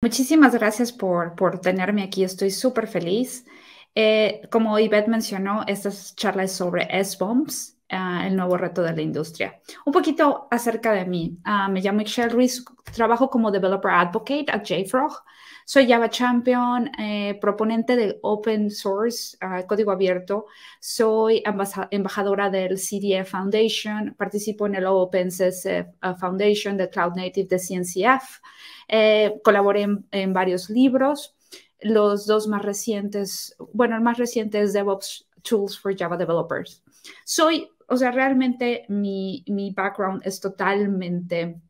Muchísimas gracias por, tenerme aquí, estoy súper feliz. Eh, como Yvette mencionó, esta charla es sobre S-Bombs, ah, el nuevo reto de la industria. Un poquito acerca de mí. Ah, me llamo Michelle Ruiz, trabajo como Developer Advocate a JFrog. Soy Java Champion, eh, proponente de open source, ah, código abierto. Soy embajadora del CDF Foundation, participo en el OpenCSF ah, Foundation de Cloud Native de CNCF. Eh, colaboré en, varios libros. Los dos más recientes, bueno, el más reciente es DevOps Tools for Java Developers. Soy o sea, realmente mi, mi, background es totalmente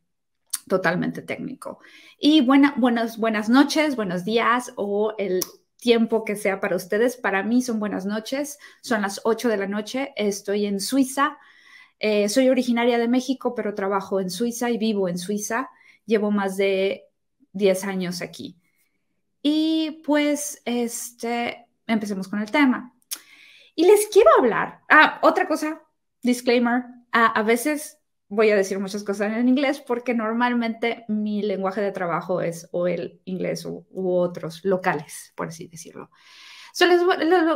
totalmente técnico. Y buenas, buenas noches, buenos días o el tiempo que sea para ustedes. Para mí son buenas noches, son las 8 de la noche, estoy en Suiza. Eh, soy originaria de México, pero trabajo en Suiza y vivo en Suiza. Llevo más de 10 años aquí. Y pues, este, empecemos con el tema. Y les quiero hablar. Ah, otra cosa, disclaimer. Ah, a veces voy a decir muchas cosas en inglés porque normalmente mi lenguaje de trabajo es o el inglés u, otros locales, por así decirlo.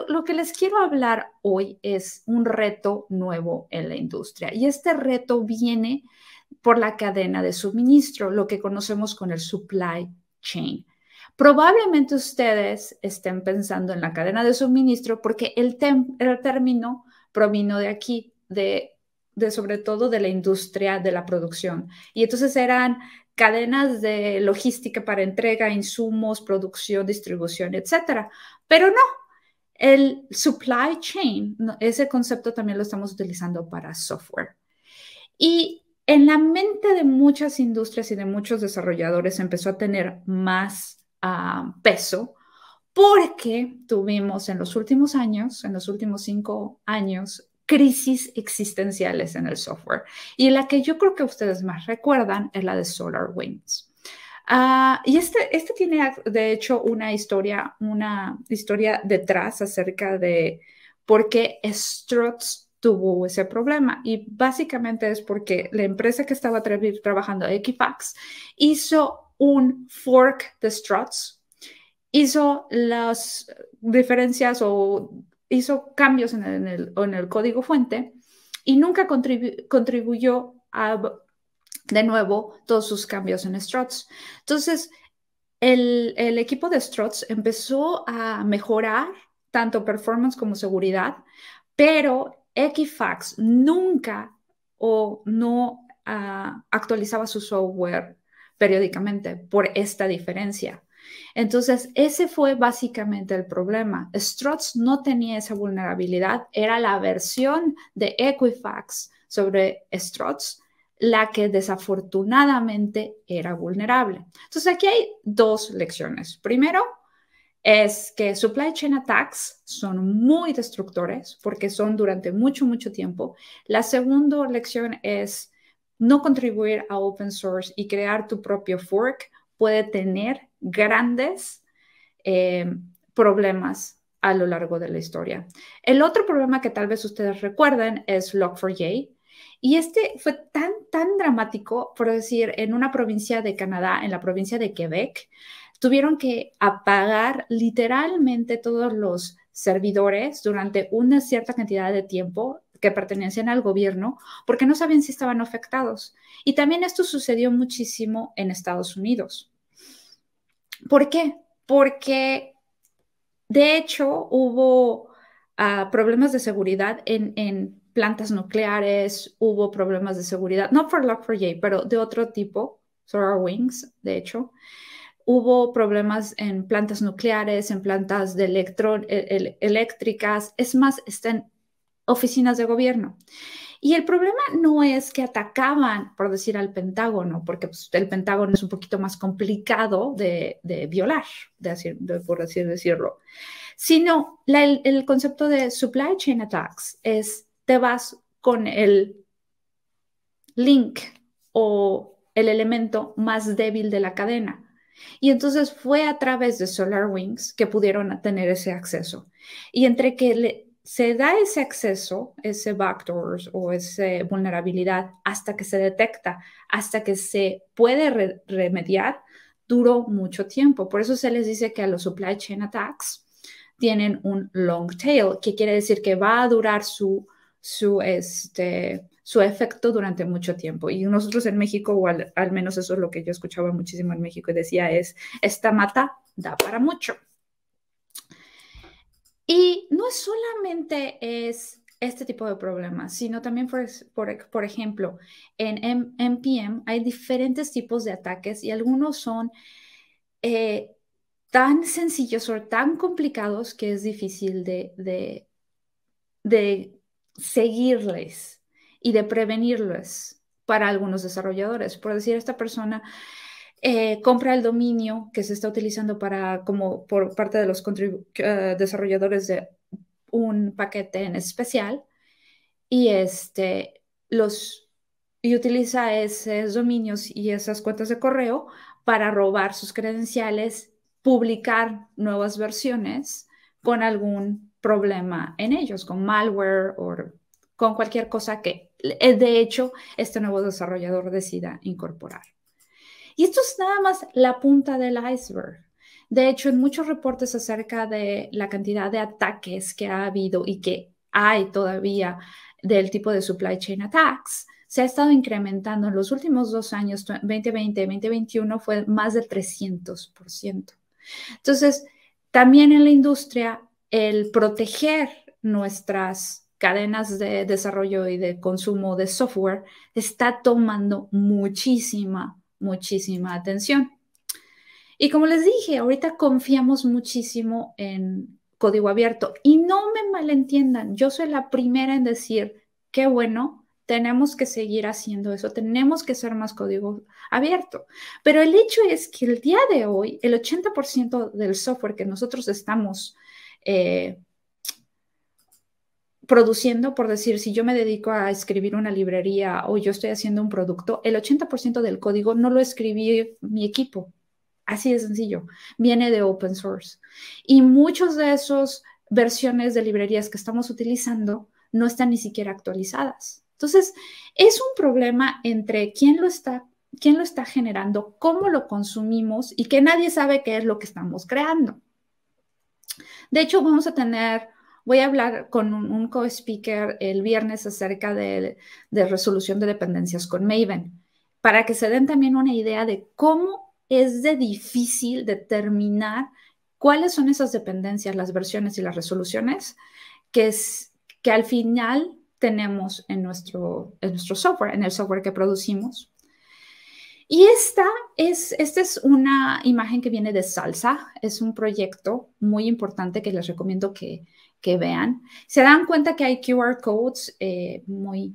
lo, que les quiero hablar hoy es un reto nuevo en la industria y este reto viene por la cadena de suministro, lo que conocemos con el supply chain. Probablemente ustedes estén pensando en la cadena de suministro porque el, el término provino de aquí, de de sobre todo de la industria de la producción. Y entonces eran cadenas de logística para entrega, insumos, producción, distribución, etcétera. Pero no, el supply chain, ese concepto también lo estamos utilizando para software. Y en la mente de muchas industrias y de muchos desarrolladores empezó a tener más ah, peso porque tuvimos en los últimos años, en los últimos cinco años, crisis existenciales en el software. Y la que yo creo que ustedes más recuerdan es la de SolarWinds. Ah, y este, este tiene, de hecho, una historia, una historia detrás acerca de por qué Struts tuvo ese problema. Y básicamente es porque la empresa que estaba trabajando, Equifax, hizo un fork de Struts, hizo las diferencias o hizo cambios en el, código fuente y nunca contribuyó de nuevo, todos sus cambios en struts. Entonces, el, equipo de struts empezó a mejorar tanto performance como seguridad, pero Equifax nunca o no ah, actualizaba su software periódicamente por esta diferencia. Entonces, ese fue básicamente el problema. Struts no tenía esa vulnerabilidad, era la versión de Equifax sobre Struts la que desafortunadamente era vulnerable. Entonces, aquí hay dos lecciones. Primero, es que supply chain attacks son muy destructores porque son durante mucho, mucho tiempo. La segunda lección es no contribuir a open source y crear tu propio fork puede tener grandes eh, problemas a lo largo de la historia. El otro problema que tal vez ustedes recuerden es lock 4 j Y este fue tan, tan dramático, por decir, en una provincia de Canadá, en la provincia de Quebec, tuvieron que apagar literalmente todos los servidores durante una cierta cantidad de tiempo que pertenecían al gobierno porque no sabían si estaban afectados. Y también esto sucedió muchísimo en Estados Unidos. ¿Por qué? Porque de hecho hubo ah, problemas de seguridad en, plantas nucleares, hubo problemas de seguridad, no por Lock 4 j pero de otro tipo, Solar Wings, de hecho. Hubo problemas en plantas nucleares, en plantas de e, e, eléctricas, es más, están oficinas de gobierno. Y el problema no es que atacaban, por decir, al Pentágono, porque pues, el Pentágono es un poquito más complicado de, violar, de por así decirlo, sino el, concepto de supply chain attacks es te vas con el link o el elemento más débil de la cadena. Y entonces fue a través de SolarWinds que pudieron tener ese acceso. Y entre que le, se da ese acceso, ese backdoors o esa vulnerabilidad hasta que se detecta, hasta que se puede remediar, duró mucho tiempo. Por eso se les dice que a los supply chain attacks tienen un long tail, que quiere decir que va a durar su, este, su efecto durante mucho tiempo. Y nosotros en México, o al, menos eso es lo que yo escuchaba muchísimo en México, decía es, esta mata da para mucho. Y no solamente es este tipo de problemas, sino también, por, ejemplo, en NPM hay diferentes tipos de ataques y algunos son eh, tan sencillos o tan complicados que es difícil de, de, de seguirles y de prevenirlos para algunos desarrolladores. Por decir, esta persona eh, compra el dominio que se está utilizando para, como por parte de los eh, desarrolladores de un paquete en especial, y este, los, y utiliza esos dominios y esas cuentas de correo para robar sus credenciales, publicar nuevas versiones con algún problema en ellos, con malware o con cualquier cosa que eh, de hecho este nuevo desarrollador decida incorporar. Y esto es nada más la punta del iceberg. De hecho, en muchos reportes acerca de la cantidad de ataques que ha habido y que hay todavía del tipo de supply chain attacks, se ha estado incrementando en los últimos dos años, 2020, 2021, fue más del 300%. Entonces, también en la industria, el proteger nuestras cadenas de desarrollo y de consumo de software está tomando muchísima muchísima atención. Y como les dije, ahorita confiamos muchísimo en código abierto. Y no me malentiendan, yo soy la primera en decir, qué bueno, tenemos que seguir haciendo eso, tenemos que ser más código abierto. Pero el hecho es que el día de hoy, el 80% del software que nosotros estamos eh, produciendo, por decir, si yo me dedico a escribir una librería o yo estoy haciendo un producto, el 80% del código no lo escribí mi equipo. Así de sencillo. Viene de open source. Y muchos de esas versiones de librerías que estamos utilizando no están ni siquiera actualizadas. Entonces, es un problema entre quién lo está, quién lo está generando, cómo lo consumimos y que nadie sabe qué es lo que estamos creando. De hecho, vamos a tener Voy a hablar con un, co-speaker el viernes acerca de, resolución de dependencias con Maven, para que se den también una idea de cómo es de difícil determinar cuáles son esas dependencias, las versiones y las resoluciones que, al final tenemos en nuestro, nuestro software, en el software que producimos. Y esta es, esta es una imagen que viene de Salsa, es un proyecto muy importante que les recomiendo que, que vean. Se dan cuenta que hay QR codes eh, muy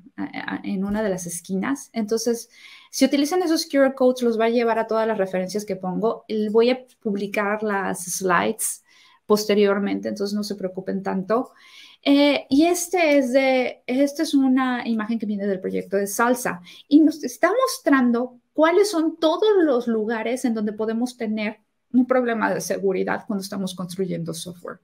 en una de las esquinas. Entonces, si utilizan esos QR codes, los va a llevar a todas las referencias que pongo. Voy a publicar las slides posteriormente, entonces no se preocupen tanto. Eh, y este es de, esta es una imagen que viene del proyecto de Salsa y nos está mostrando cuáles son todos los lugares en donde podemos tener un problema de seguridad cuando estamos construyendo software.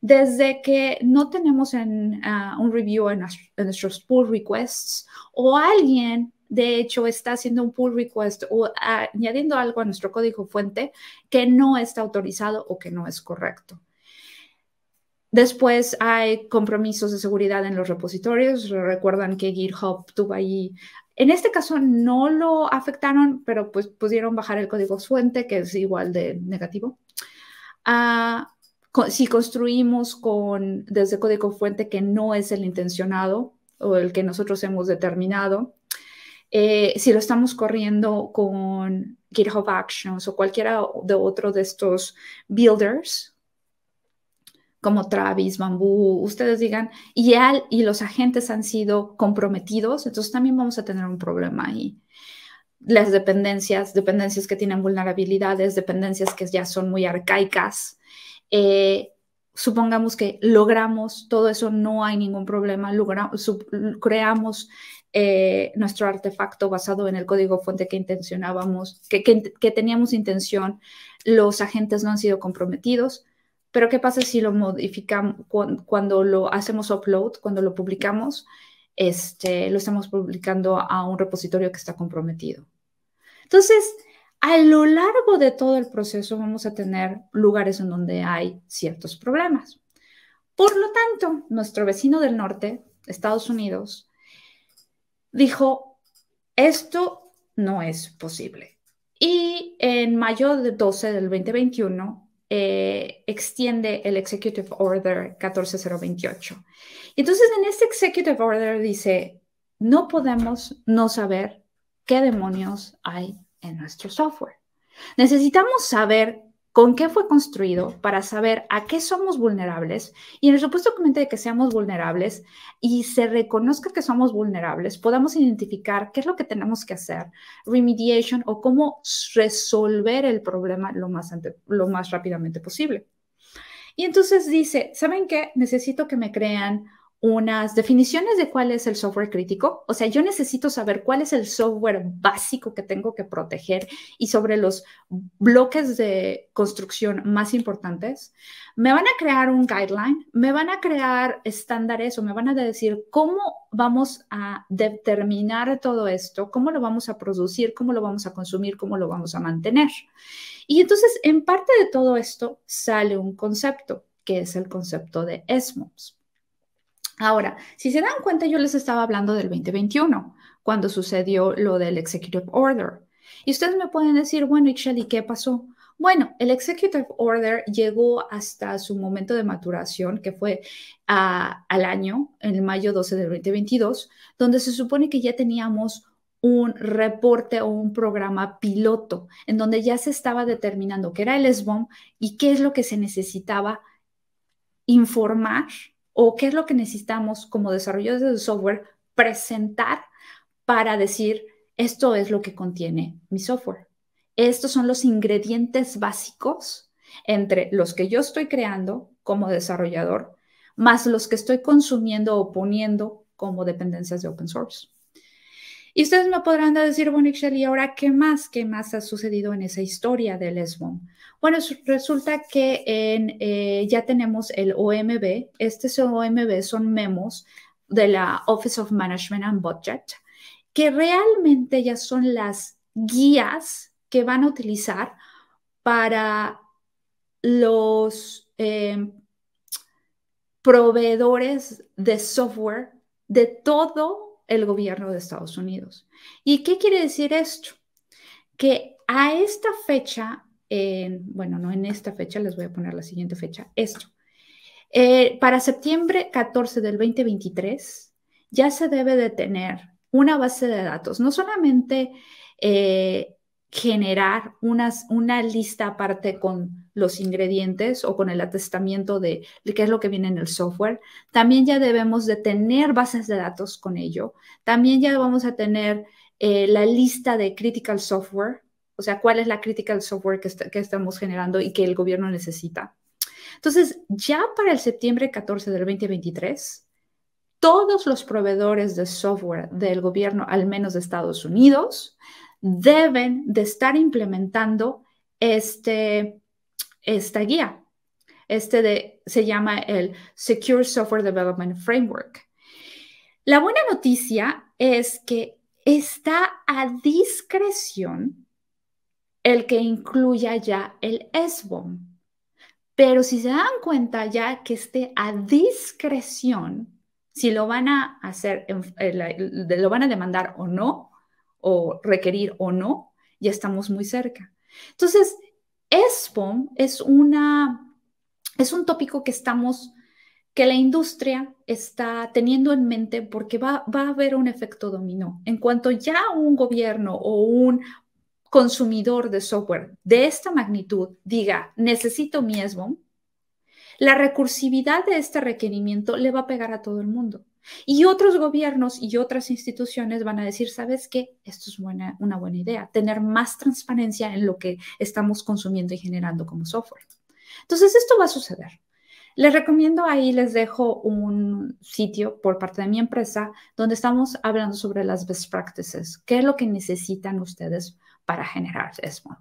Desde que no tenemos ah, un review en, nuestros pull requests o alguien, de hecho, está haciendo un pull request o añadiendo algo a nuestro código fuente que no está autorizado o que no es correcto. Después hay compromisos de seguridad en los repositorios. Recuerdan que GitHub tuvo ahí en este caso no lo afectaron, pero pues pudieron bajar el código fuente, que es igual de negativo. Ah, si construimos con, desde código fuente que no es el intencionado o el que nosotros hemos determinado, eh, si lo estamos corriendo con GitHub Actions o cualquiera de otro de estos builders como Travis, Bambú, ustedes digan, y él y los agentes han sido comprometidos, entonces también vamos a tener un problema ahí. Las dependencias, dependencias que tienen vulnerabilidades, dependencias que ya son muy arcaicas. Eh, supongamos que logramos todo eso, no hay ningún problema, creamos eh, nuestro artefacto basado en el código fuente que intencionábamos, que, que, teníamos intención, los agentes no han sido comprometidos, pero ¿qué pasa si lo modificamos cuando lo hacemos upload, cuando lo publicamos? Este, lo estamos publicando a un repositorio que está comprometido. Entonces, a lo largo de todo el proceso vamos a tener lugares en donde hay ciertos problemas. Por lo tanto, nuestro vecino del norte, Estados Unidos, dijo, esto no es posible. Y en mayo de 12 del 2021, eh, extiende el Executive Order 14028. Entonces, en este Executive Order dice, no podemos no saber qué demonios hay en nuestro software. Necesitamos saber con qué fue construido para saber a qué somos vulnerables y en el supuesto documento de que seamos vulnerables y se reconozca que somos vulnerables, podamos identificar qué es lo que tenemos que hacer, remediation o cómo resolver el problema lo más, lo más rápidamente posible. Y entonces dice, ¿saben qué? Necesito que me crean unas definiciones de cuál es el software crítico. O sea, yo necesito saber cuál es el software básico que tengo que proteger y sobre los bloques de construcción más importantes. Me van a crear un guideline, me van a crear estándares o me van a decir cómo vamos a determinar todo esto, cómo lo vamos a producir, cómo lo vamos a consumir, cómo lo vamos a mantener. Y entonces, en parte de todo esto sale un concepto, que es el concepto de SMOPS. Ahora, si se dan cuenta, yo les estaba hablando del 2021, cuando sucedió lo del Executive Order. Y ustedes me pueden decir, bueno, Ixchel, ¿y qué pasó? Bueno, el Executive Order llegó hasta su momento de maturación, que fue ah, al año, en el mayo 12 del 2022, donde se supone que ya teníamos un reporte o un programa piloto, en donde ya se estaba determinando qué era el SBOM y qué es lo que se necesitaba informar o qué es lo que necesitamos como desarrolladores de software presentar para decir, esto es lo que contiene mi software. Estos son los ingredientes básicos entre los que yo estoy creando como desarrollador, más los que estoy consumiendo o poniendo como dependencias de open source. Y ustedes me podrán decir, bueno, ¿y ahora qué más? ¿Qué más ha sucedido en esa historia del Lesbom? Bueno, resulta que eh, ya tenemos el OMB. Este OMB son memos de la Office of Management and Budget, que realmente ya son las guías que van a utilizar para los em, proveedores de software de todo el gobierno de Estados Unidos. ¿Y qué quiere decir esto? Que a esta fecha, bueno, no en esta fecha, les voy a poner la siguiente fecha, esto. Eh, para septiembre 14 del 2023 ya se debe de tener una base de datos, no solamente eh, generar unas, una lista aparte con los ingredientes o con el atestamiento de qué es lo que viene en el software. También ya debemos de tener bases de datos con ello. También ya vamos a tener eh, la lista de critical software, o sea, cuál es la critical software que, que estamos generando y que el gobierno necesita. Entonces, ya para el septiembre 14 del 2023, todos los proveedores de software del gobierno, al menos de Estados Unidos, deben de estar implementando este, esta guía. Este de, se llama el Secure Software Development Framework. La buena noticia es que está a discreción el que incluya ya el SBOM. Pero si se dan cuenta ya que esté a discreción, si lo van a hacer, eh, lo van a demandar o no, o requerir o no, ya estamos muy cerca. Entonces, ESPOM es una es un tópico que estamos que la industria está teniendo en mente porque va, va a haber un efecto dominó. En cuanto ya un gobierno o un consumidor de software de esta magnitud diga, necesito mi ESBOM, la recursividad de este requerimiento le va a pegar a todo el mundo. Y otros gobiernos y otras instituciones van a decir, ¿sabes qué? Esto es buena, una buena idea, tener más transparencia en lo que estamos consumiendo y generando como software. Entonces, esto va a suceder. Les recomiendo ahí, les dejo un sitio por parte de mi empresa donde estamos hablando sobre las best practices, qué es lo que necesitan ustedes para generar SBOM.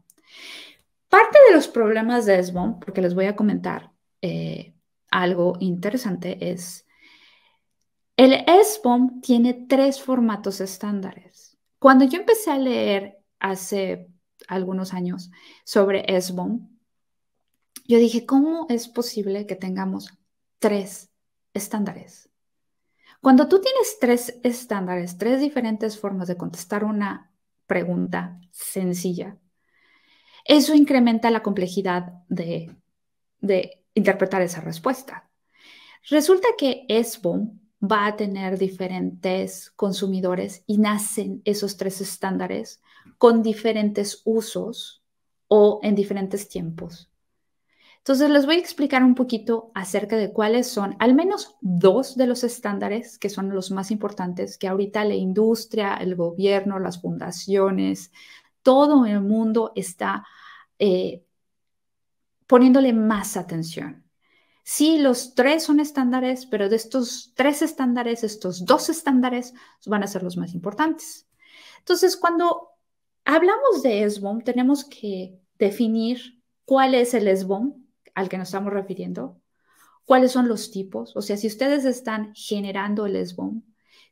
Parte de los problemas de SBOM, porque les voy a comentar eh, algo interesante, es el SBOM tiene tres formatos estándares. Cuando yo empecé a leer hace algunos años sobre SBOM, yo dije, ¿cómo es posible que tengamos tres estándares? Cuando tú tienes tres estándares, tres diferentes formas de contestar una pregunta sencilla, eso incrementa la complejidad de, de interpretar esa respuesta. Resulta que SBOM va a tener diferentes consumidores y nacen esos tres estándares con diferentes usos o en diferentes tiempos. Entonces les voy a explicar un poquito acerca de cuáles son al menos dos de los estándares que son los más importantes que ahorita la industria, el gobierno, las fundaciones, todo el mundo está eh, poniéndole más atención. Sí, los tres son estándares, pero de estos tres estándares, estos dos estándares van a ser los más importantes. Entonces, cuando hablamos de SBOM, tenemos que definir cuál es el SBOM al que nos estamos refiriendo, cuáles son los tipos, o sea, si ustedes están generando el SBOM,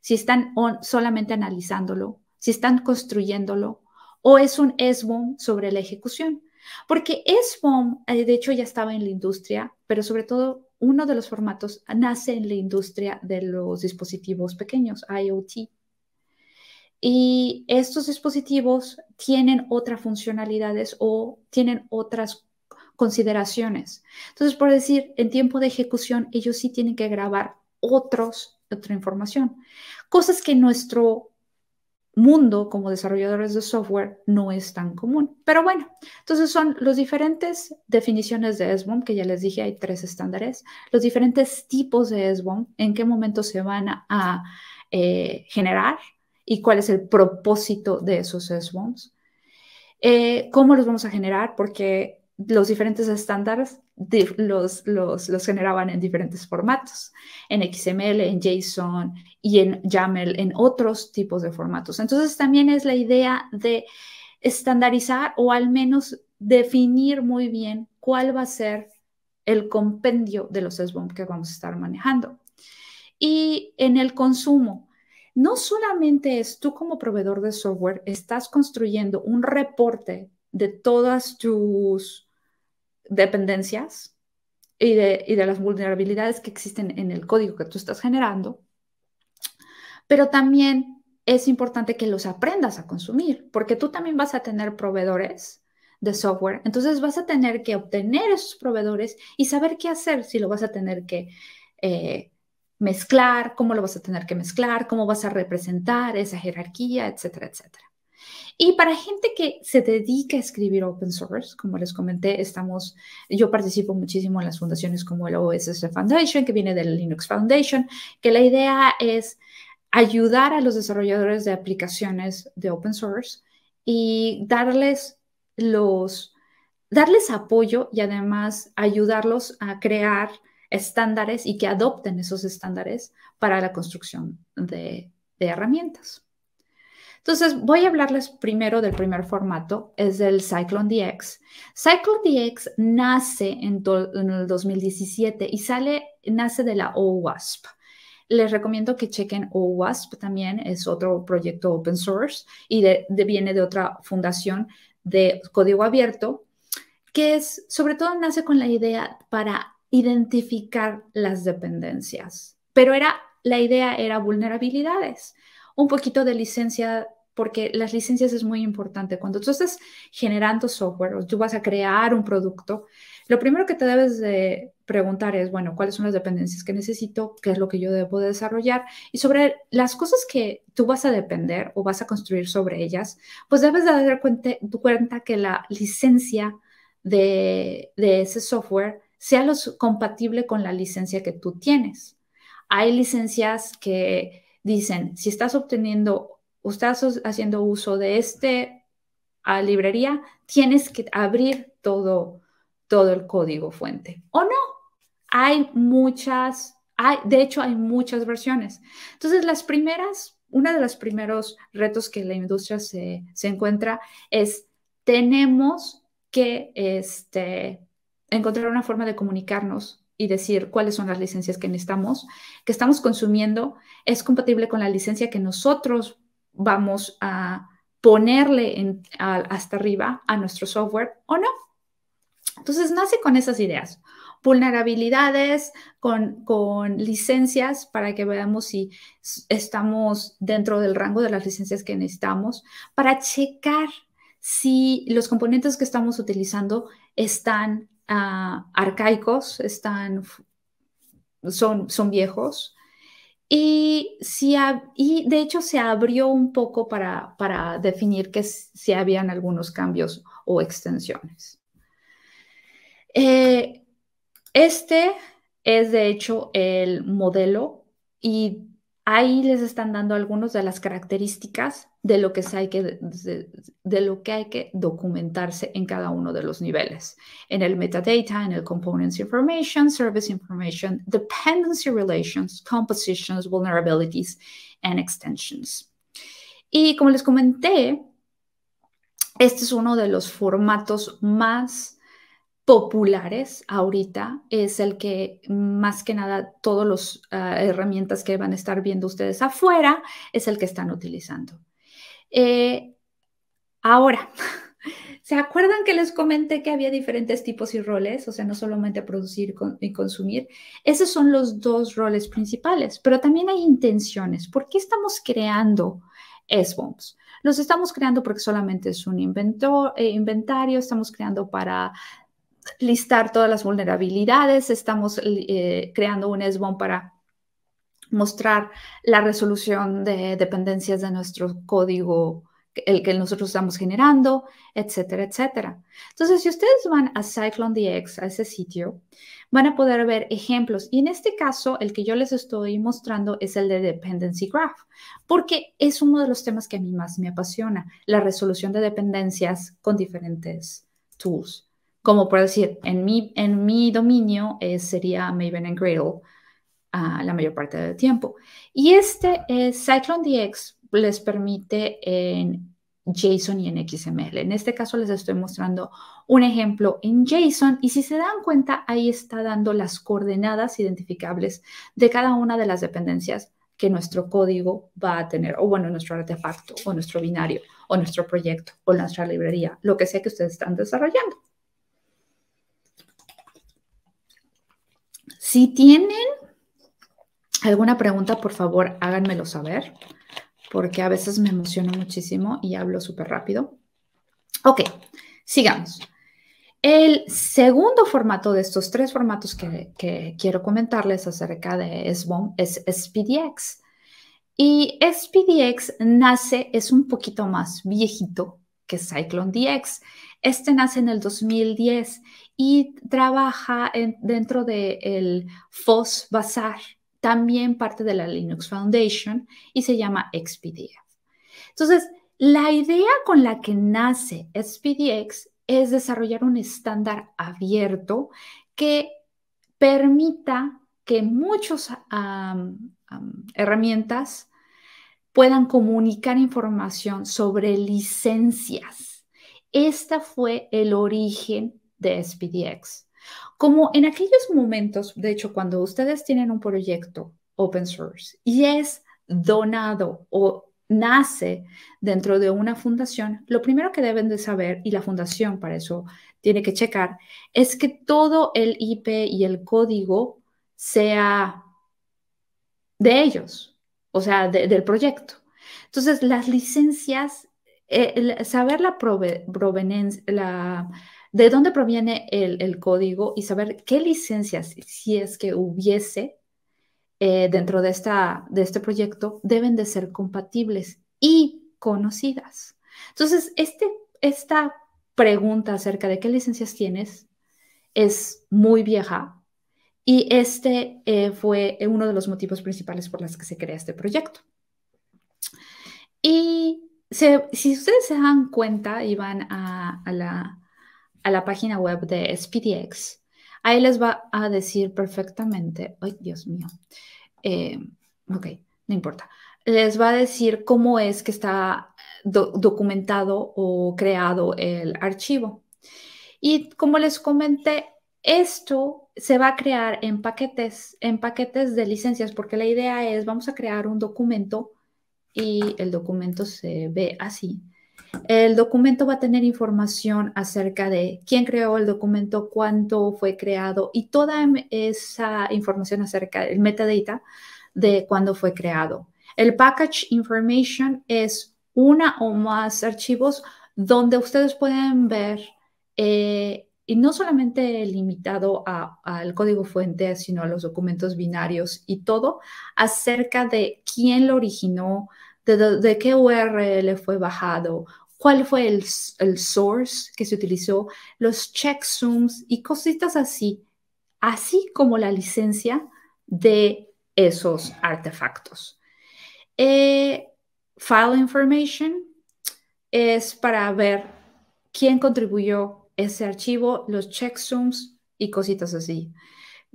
si están solamente analizándolo, si están construyéndolo, o es un SBOM sobre la ejecución. Porque SBOM, eh, de hecho, ya estaba en la industria, pero sobre todo uno de los formatos nace en la industria de los dispositivos pequeños, IoT. Y estos dispositivos tienen otras funcionalidades o tienen otras consideraciones. Entonces, por decir, en tiempo de ejecución, ellos sí tienen que grabar otros, otra información. Cosas que nuestro mundo como desarrolladores de software no es tan común. Pero bueno, entonces son los diferentes definiciones de SBOM, que ya les dije, hay tres estándares, los diferentes tipos de SBOM, en qué momento se van a eh, generar y cuál es el propósito de esos SBOMs, eh, cómo los vamos a generar, porque los diferentes estándares los, los, generaban en diferentes formatos, en XML, en JSON y en YAML, en otros tipos de formatos. Entonces también es la idea de estandarizar o al menos definir muy bien cuál va a ser el compendio de los SBOM que vamos a estar manejando. Y en el consumo, no solamente es tú como proveedor de software, estás construyendo un reporte de todas tus dependencias y de, las vulnerabilidades que existen en el código que tú estás generando, pero también es importante que los aprendas a consumir, porque tú también vas a tener proveedores de software, entonces vas a tener que obtener esos proveedores y saber qué hacer, si lo vas a tener que eh, mezclar, cómo lo vas a tener que mezclar, cómo vas a representar esa jerarquía, etcétera, etcétera. Y para gente que se dedica a escribir open source, como les comenté, estamos, yo participo muchísimo en las fundaciones como el OSS Foundation, que viene del Linux Foundation, que la idea es ayudar a los desarrolladores de aplicaciones de open source y darles los darles apoyo y además ayudarlos a crear estándares y que adopten esos estándares para la construcción de herramientas. Entonces, voy a hablarles primero del primer formato, es el Cyclone DX. Cyclone DX nace en, en el 2017 y sale, nace de la OWASP. Les recomiendo que chequen OWASP también, es otro proyecto open source y de, viene de otra fundación de código abierto, que es, sobre todo nace con la idea para identificar las dependencias, pero era, la idea era vulnerabilidades, un poquito de licencia porque las licencias es muy importante. Cuando tú estás generando software o tú vas a crear un producto, lo primero que te debes de preguntar es, bueno, ¿cuáles son las dependencias que necesito? ¿Qué es lo que yo debo desarrollar? Y sobre las cosas que tú vas a depender o vas a construir sobre ellas, pues debes de dar cuenta, cuenta que la licencia de, ese software sea compatible con la licencia que tú tienes. Hay licencias que dicen, si estás obteniendo usted haciendo uso de esta librería, tienes que abrir todo, todo el código fuente. ¿O no? Hay muchas, hay, de hecho hay muchas versiones. Entonces, las primeras, uno de los primeros retos que la industria se, encuentra es, tenemos que este, encontrar una forma de comunicarnos y decir cuáles son las licencias que necesitamos, que estamos consumiendo, es compatible con la licencia que nosotros vamos a ponerle hasta arriba a nuestro software o no. Entonces nace con esas ideas, vulnerabilidades, con, licencias para que veamos si estamos dentro del rango de las licencias que necesitamos, para checar si los componentes que estamos utilizando están ah, arcaicos, están, son viejos, y, si y de hecho se abrió un poco para, definir que si habían algunos cambios o extensiones. Eh, este es de hecho el modelo y Ahí les están dando algunas de las características de lo, que hay que, de lo que hay que documentarse en cada uno de los niveles. En el metadata, en el components information, service information, dependency relations, compositions, vulnerabilities, and extensions. Y como les comenté, este es uno de los formatos más populares ahorita es el que más que nada todas las ah, herramientas que van a estar viendo ustedes afuera es el que están utilizando. Eh, ahora, ¿se acuerdan que les comenté que había diferentes tipos y roles? O sea, no solamente producir y consumir. Esos son los dos roles principales, pero también hay intenciones. ¿Por qué estamos creando S-bombs? Los estamos creando porque solamente es un eh, inventario, estamos creando para listar todas las vulnerabilidades, estamos eh, creando un SBOM para mostrar la resolución de dependencias de nuestro código, el que nosotros estamos generando, etcétera, etcétera. Entonces, si ustedes van a CycloneDX, a ese sitio, van a poder ver ejemplos. Y en este caso, el que yo les estoy mostrando es el de Dependency Graph, porque es uno de los temas que a mí más me apasiona, la resolución de dependencias con diferentes tools como por decir, en mi, en mi dominio eh, sería Maven and Gradle ah, la mayor parte del tiempo. Y este eh, Cyclone DX les permite en JSON y en XML. En este caso les estoy mostrando un ejemplo en JSON y si se dan cuenta, ahí está dando las coordenadas identificables de cada una de las dependencias que nuestro código va a tener, o bueno, nuestro artefacto, o nuestro binario, o nuestro proyecto, o nuestra librería, lo que sea que ustedes están desarrollando. Si tienen alguna pregunta, por favor, háganmelo saber, porque a veces me emociono muchísimo y hablo súper rápido. Ok, sigamos. El segundo formato de estos tres formatos que, que quiero comentarles acerca de SBOM es SPDX. Y SPDX nace, es un poquito más viejito que es Cyclone DX. Este nace en el 2010 y trabaja dentro del de FOSS Bazaar, también parte de la Linux Foundation, y se llama XPDF. Entonces, la idea con la que nace XPDX es desarrollar un estándar abierto que permita que muchas herramientas puedan comunicar información sobre licencias. Este fue el origen de SPDX. Como en aquellos momentos, de hecho, cuando ustedes tienen un proyecto open source y es donado o nace dentro de una fundación, lo primero que deben de saber, y la fundación para eso tiene que checar, es que todo el IP y el código sea de ellos, o sea, del proyecto. Entonces, las licencias, eh, saber la provenencia, de dónde proviene el, código y saber qué licencias, si es que hubiese eh, dentro de, esta, de este proyecto, deben de ser compatibles y conocidas. Entonces, este, esta pregunta acerca de qué licencias tienes es muy vieja y este eh, fue eh, uno de los motivos principales por los que se crea este proyecto. Y si ustedes se dan cuenta y van a, la, página web de SPDX, ahí les va a decir perfectamente, ay Dios mío, eh, ok, no importa, les va a decir cómo es que está documentado o creado el archivo. Y como les comenté, esto se va a crear en paquetes, paquetes de licencias, porque la idea es, vamos a crear un documento y el documento se ve así. El documento va a tener información acerca de quién creó el documento, cuánto fue creado y toda em, esa información acerca del metadata de cuándo fue creado. El package information es una o más archivos donde ustedes pueden ver eh, y no solamente limitado al código fuente, sino a los documentos binarios y todo acerca de quién lo originó, de, qué URL fue bajado, cuál fue el, source que se utilizó, los checksums y cositas así, así como la licencia de esos artefactos. Eh, file information es para ver quién contribuyó ese archivo, los checksums y cositas así.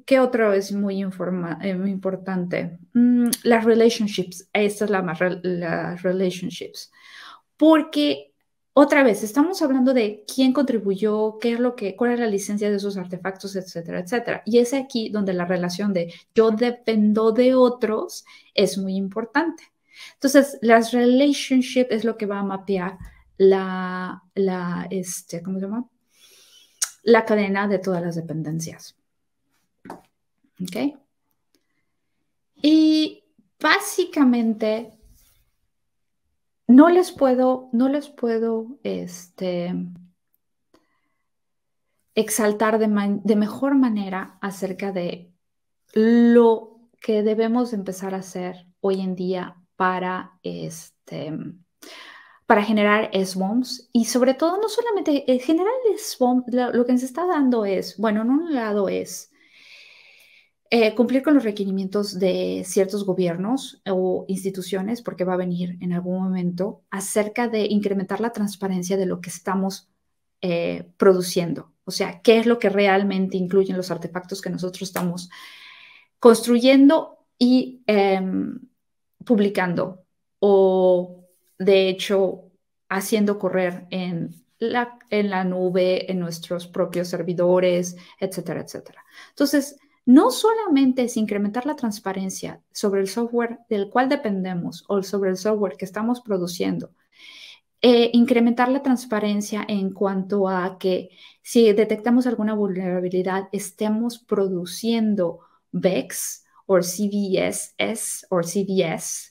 ¿Qué otro es muy, eh, importante? Mm, las relationships. Esta es la más, las relationships. Porque, otra vez, estamos hablando de quién contribuyó, qué es lo que, cuál es la licencia de esos artefactos, etcétera, etcétera. Y es aquí donde la relación de yo dependo de otros es muy importante. Entonces, las relationships es lo que va a mapear la, este, ¿cómo se llama? la cadena de todas las dependencias. ¿Ok? Y básicamente no les puedo, no les puedo este, exaltar de, de mejor manera acerca de lo que debemos empezar a hacer hoy en día para este para generar SWOMs y sobre todo no solamente generar SWOM, lo, que se está dando es, bueno, en un lado es eh, cumplir con los requerimientos de ciertos gobiernos o instituciones, porque va a venir en algún momento, acerca de incrementar la transparencia de lo que estamos eh, produciendo. O sea, qué es lo que realmente incluyen los artefactos que nosotros estamos construyendo y em, publicando o de hecho, haciendo correr en la, nube, en nuestros propios servidores, etcétera, etcétera. Entonces, no solamente es incrementar la transparencia sobre el software del cual dependemos o sobre el software que estamos produciendo, eh, incrementar la transparencia en cuanto a que si detectamos alguna vulnerabilidad, estemos produciendo VEX o CVSS e o CVS e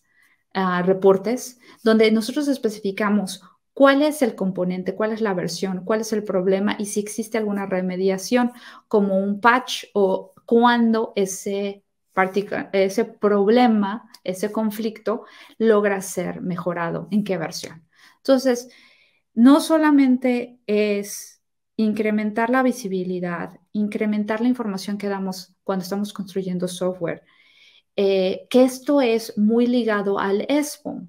Ah, reportes donde nosotros especificamos cuál es el componente, cuál es la versión, cuál es el problema y si existe alguna remediación como un patch o cuándo ese, ese problema, ese conflicto logra ser mejorado, en qué versión. Entonces, no solamente es incrementar la visibilidad, incrementar la información que damos cuando estamos construyendo software, eh, que esto es muy ligado al ESPO,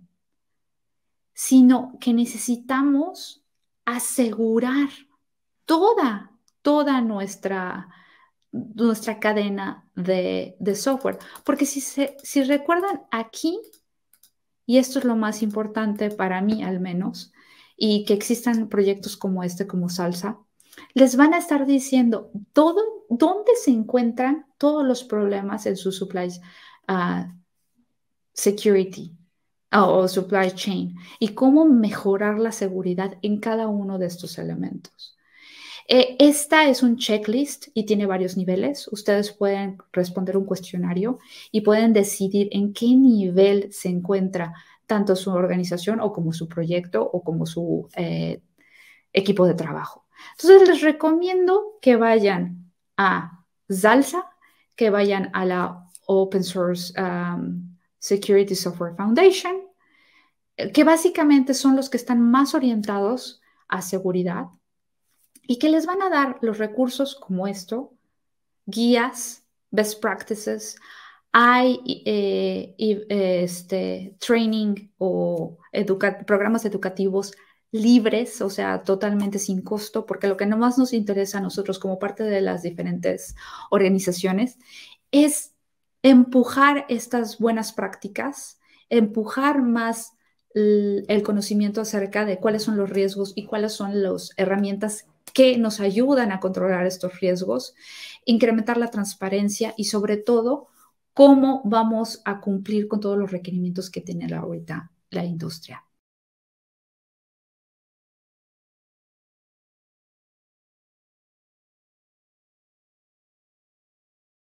sino que necesitamos asegurar toda, toda nuestra, nuestra cadena de, software. Porque si, se, si recuerdan aquí, y esto es lo más importante para mí al menos, y que existan proyectos como este, como Salsa, les van a estar diciendo todo, dónde se encuentran todos los problemas en su supply security o, supply chain y cómo mejorar la seguridad en cada uno de estos elementos. Eh, esta es un checklist y tiene varios niveles. Ustedes pueden responder un cuestionario y pueden decidir en qué nivel se encuentra tanto su organización o como su proyecto o como su eh, equipo de trabajo. Entonces les recomiendo que vayan a Salsa, que vayan a la Open Source um, Security Software Foundation, eh, que básicamente son los que están más orientados a seguridad y que les van a dar los recursos como esto, guías, best practices, hay eh, eh, este, training o programas educativos libres, o sea, totalmente sin costo, porque lo que más nos interesa a nosotros como parte de las diferentes organizaciones es empujar estas buenas prácticas, empujar más el conocimiento acerca de cuáles son los riesgos y cuáles son las herramientas que nos ayudan a controlar estos riesgos, incrementar la transparencia y sobre todo cómo vamos a cumplir con todos los requerimientos que tiene ahorita la industria.